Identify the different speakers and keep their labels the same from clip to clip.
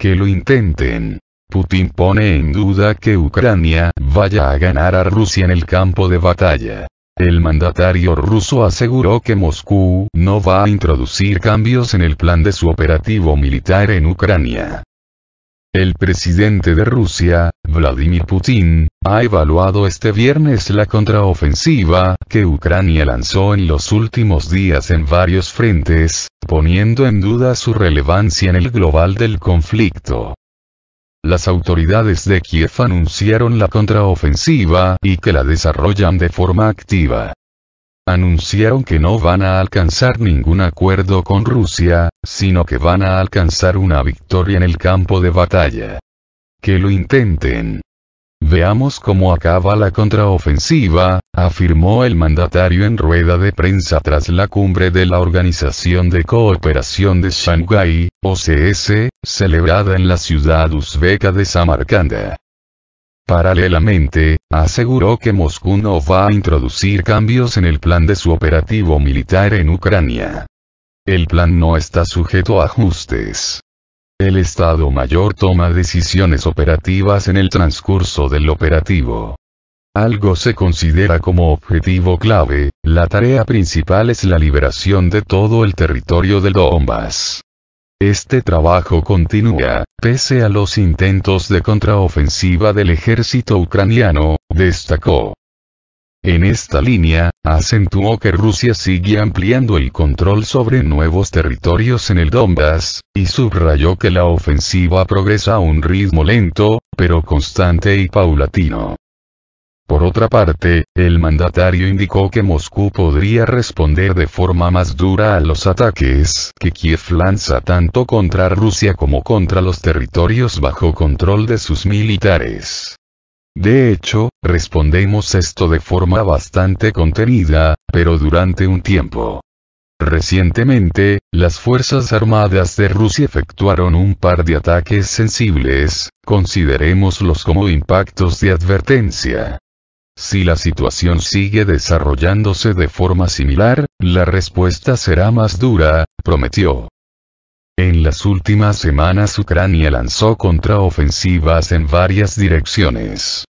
Speaker 1: Que lo intenten. Putin pone en duda que Ucrania vaya a ganar a Rusia en el campo de batalla. El mandatario ruso aseguró que Moscú no va a introducir cambios en el plan de su operativo militar en Ucrania. El presidente de Rusia, Vladimir Putin, ha evaluado este viernes la contraofensiva que Ucrania lanzó en los últimos días en varios frentes, poniendo en duda su relevancia en el global del conflicto. Las autoridades de Kiev anunciaron la contraofensiva y que la desarrollan de forma activa anunciaron que no van a alcanzar ningún acuerdo con Rusia, sino que van a alcanzar una victoria en el campo de batalla. Que lo intenten. Veamos cómo acaba la contraofensiva, afirmó el mandatario en rueda de prensa tras la cumbre de la Organización de Cooperación de Shanghái, OCS, celebrada en la ciudad uzbeca de Samarcanda. Paralelamente, aseguró que Moscú no va a introducir cambios en el plan de su operativo militar en Ucrania. El plan no está sujeto a ajustes. El Estado Mayor toma decisiones operativas en el transcurso del operativo. Algo se considera como objetivo clave, la tarea principal es la liberación de todo el territorio del Donbass. Este trabajo continúa, pese a los intentos de contraofensiva del ejército ucraniano, destacó. En esta línea, acentuó que Rusia sigue ampliando el control sobre nuevos territorios en el Donbass, y subrayó que la ofensiva progresa a un ritmo lento, pero constante y paulatino. Por otra parte, el mandatario indicó que Moscú podría responder de forma más dura a los ataques que Kiev lanza tanto contra Rusia como contra los territorios bajo control de sus militares. De hecho, respondemos esto de forma bastante contenida, pero durante un tiempo. Recientemente, las Fuerzas Armadas de Rusia efectuaron un par de ataques sensibles, considerémoslos como impactos de advertencia. Si la situación sigue desarrollándose de forma similar, la respuesta será más dura, prometió. En las últimas semanas Ucrania lanzó contraofensivas en varias direcciones.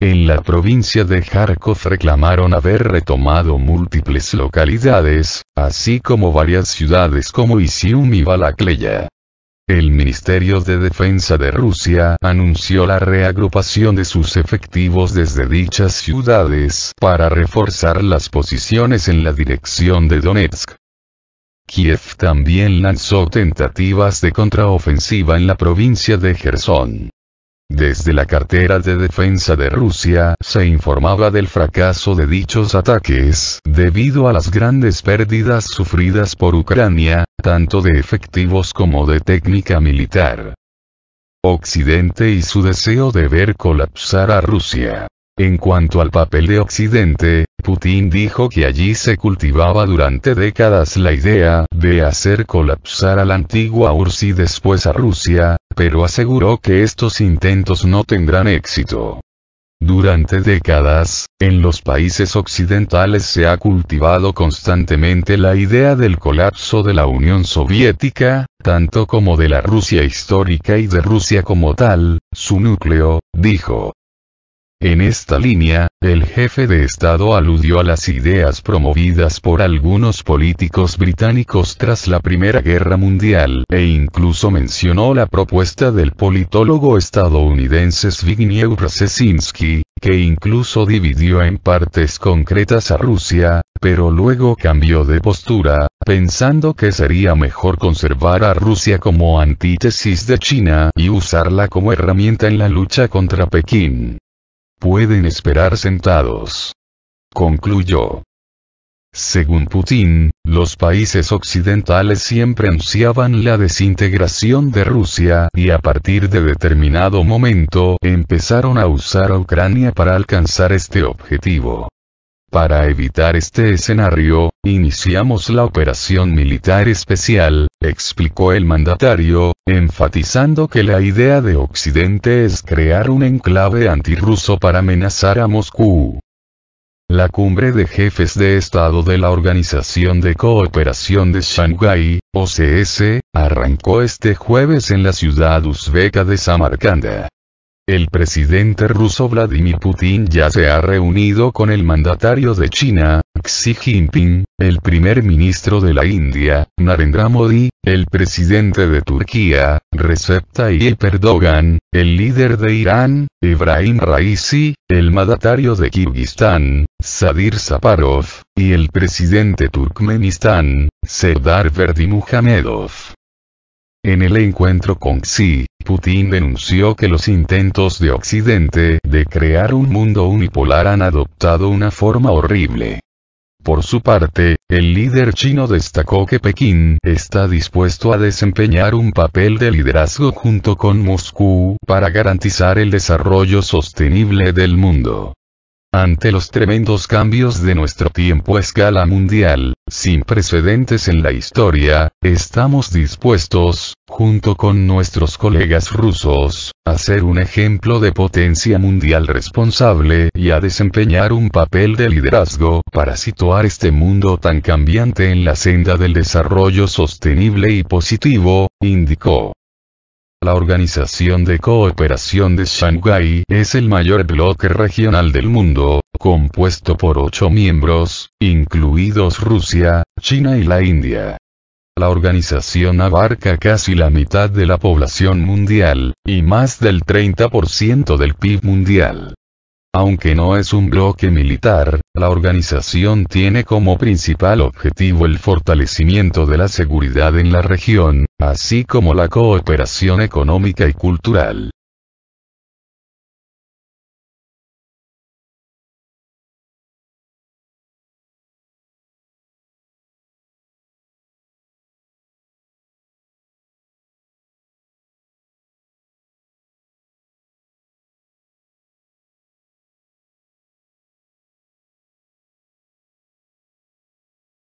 Speaker 1: En la provincia de Kharkov reclamaron haber retomado múltiples localidades, así como varias ciudades como Isium y Balakleya. El Ministerio de Defensa de Rusia anunció la reagrupación de sus efectivos desde dichas ciudades para reforzar las posiciones en la dirección de Donetsk. Kiev también lanzó tentativas de contraofensiva en la provincia de Gerson. Desde la cartera de defensa de Rusia se informaba del fracaso de dichos ataques debido a las grandes pérdidas sufridas por Ucrania, tanto de efectivos como de técnica militar. Occidente y su deseo de ver colapsar a Rusia. En cuanto al papel de Occidente, Putin dijo que allí se cultivaba durante décadas la idea de hacer colapsar a la antigua URSS y después a Rusia, pero aseguró que estos intentos no tendrán éxito. Durante décadas, en los países occidentales se ha cultivado constantemente la idea del colapso de la Unión Soviética, tanto como de la Rusia histórica y de Rusia como tal, su núcleo, dijo. En esta línea, el jefe de Estado aludió a las ideas promovidas por algunos políticos británicos tras la Primera Guerra Mundial, e incluso mencionó la propuesta del politólogo estadounidense Zbigniew Brzezinski, que incluso dividió en partes concretas a Rusia, pero luego cambió de postura, pensando que sería mejor conservar a Rusia como antítesis de China y usarla como herramienta en la lucha contra Pekín. Pueden esperar sentados. Concluyó. Según Putin, los países occidentales siempre ansiaban la desintegración de Rusia y a partir de determinado momento empezaron a usar a Ucrania para alcanzar este objetivo. Para evitar este escenario, iniciamos la operación militar especial, explicó el mandatario, enfatizando que la idea de Occidente es crear un enclave antirruso para amenazar a Moscú. La cumbre de jefes de Estado de la Organización de Cooperación de Shanghái, OCS, arrancó este jueves en la ciudad uzbeka de Samarcanda. El presidente ruso Vladimir Putin ya se ha reunido con el mandatario de China, Xi Jinping, el primer ministro de la India, Narendra Modi, el presidente de Turquía, Recep Tayyip Erdogan, el líder de Irán, Ebrahim Raisi, el mandatario de Kirguistán, Sadir Zaparov, y el presidente turkmenistán, Verdi Muhamedov. En el encuentro con Xi, Putin denunció que los intentos de Occidente de crear un mundo unipolar han adoptado una forma horrible. Por su parte, el líder chino destacó que Pekín está dispuesto a desempeñar un papel de liderazgo junto con Moscú para garantizar el desarrollo sostenible del mundo. Ante los tremendos cambios de nuestro tiempo a escala mundial, sin precedentes en la historia, estamos dispuestos, junto con nuestros colegas rusos, a ser un ejemplo de potencia mundial responsable y a desempeñar un papel de liderazgo para situar este mundo tan cambiante en la senda del desarrollo sostenible y positivo, indicó. La Organización de Cooperación de Shanghái es el mayor bloque regional del mundo, compuesto por ocho miembros, incluidos Rusia, China y la India. La organización abarca casi la mitad de la población mundial, y más del 30% del PIB mundial. Aunque no es un bloque militar, la organización tiene como principal objetivo el fortalecimiento de la seguridad en la región, así como la cooperación económica y cultural.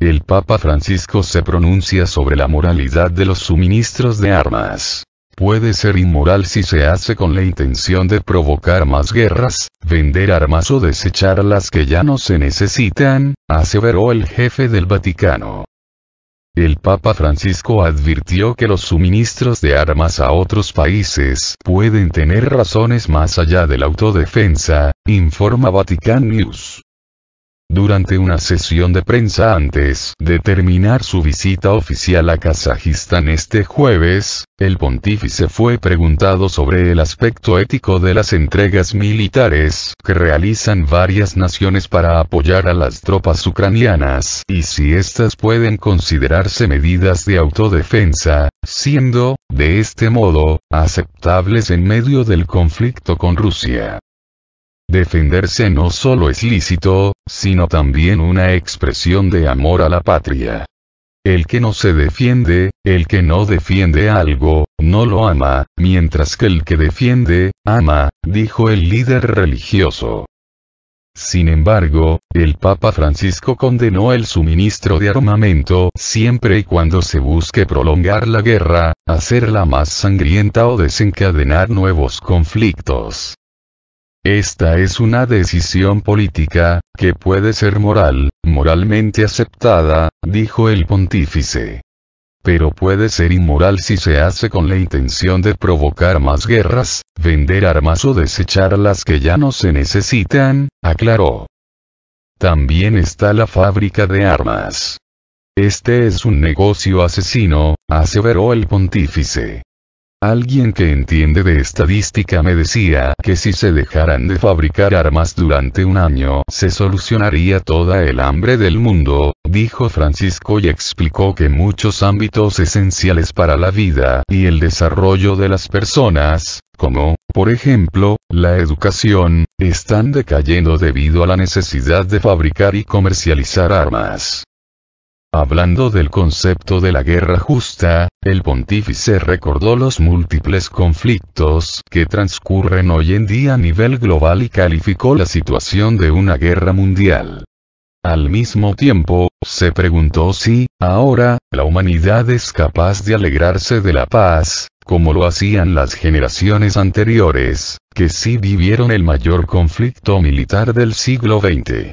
Speaker 1: El Papa Francisco se pronuncia sobre la moralidad de los suministros de armas. Puede ser inmoral si se hace con la intención de provocar más guerras, vender armas o desechar las que ya no se necesitan, aseveró el jefe del Vaticano. El Papa Francisco advirtió que los suministros de armas a otros países pueden tener razones más allá de la autodefensa, informa Vatican News. Durante una sesión de prensa antes de terminar su visita oficial a Kazajistán este jueves, el pontífice fue preguntado sobre el aspecto ético de las entregas militares que realizan varias naciones para apoyar a las tropas ucranianas y si éstas pueden considerarse medidas de autodefensa, siendo, de este modo, aceptables en medio del conflicto con Rusia. Defenderse no solo es lícito, sino también una expresión de amor a la patria. El que no se defiende, el que no defiende algo, no lo ama, mientras que el que defiende, ama, dijo el líder religioso. Sin embargo, el Papa Francisco condenó el suministro de armamento siempre y cuando se busque prolongar la guerra, hacerla más sangrienta o desencadenar nuevos conflictos. Esta es una decisión política, que puede ser moral, moralmente aceptada, dijo el pontífice. Pero puede ser inmoral si se hace con la intención de provocar más guerras, vender armas o desechar las que ya no se necesitan, aclaró. También está la fábrica de armas. Este es un negocio asesino, aseveró el pontífice. Alguien que entiende de estadística me decía que si se dejaran de fabricar armas durante un año, se solucionaría toda el hambre del mundo, dijo Francisco y explicó que muchos ámbitos esenciales para la vida y el desarrollo de las personas, como, por ejemplo, la educación, están decayendo debido a la necesidad de fabricar y comercializar armas. Hablando del concepto de la guerra justa, el pontífice recordó los múltiples conflictos que transcurren hoy en día a nivel global y calificó la situación de una guerra mundial. Al mismo tiempo, se preguntó si, ahora, la humanidad es capaz de alegrarse de la paz, como lo hacían las generaciones anteriores, que sí vivieron el mayor conflicto militar del siglo XX.